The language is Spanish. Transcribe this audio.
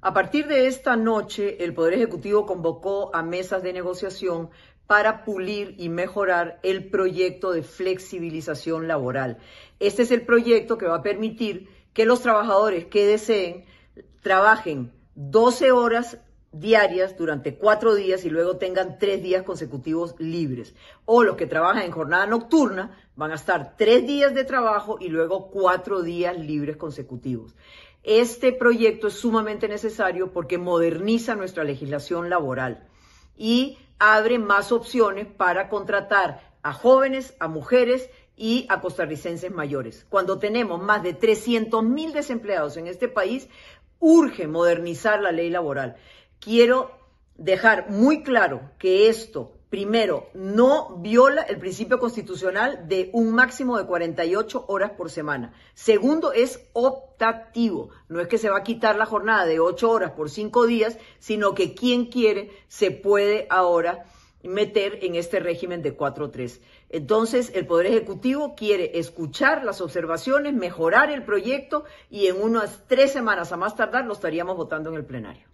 A partir de esta noche, el Poder Ejecutivo convocó a mesas de negociación para pulir y mejorar el proyecto de flexibilización laboral. Este es el proyecto que va a permitir que los trabajadores que deseen trabajen 12 horas diarias durante cuatro días y luego tengan tres días consecutivos libres. O los que trabajan en jornada nocturna van a estar tres días de trabajo y luego cuatro días libres consecutivos. Este proyecto es sumamente necesario porque moderniza nuestra legislación laboral y abre más opciones para contratar a jóvenes, a mujeres y a costarricenses mayores. Cuando tenemos más de 300 mil desempleados en este país, urge modernizar la ley laboral quiero dejar muy claro que esto, primero, no viola el principio constitucional de un máximo de 48 horas por semana. Segundo, es optativo. No es que se va a quitar la jornada de 8 horas por 5 días, sino que quien quiere se puede ahora meter en este régimen de 4-3. Entonces, el Poder Ejecutivo quiere escuchar las observaciones, mejorar el proyecto y en unas tres semanas a más tardar lo estaríamos votando en el plenario.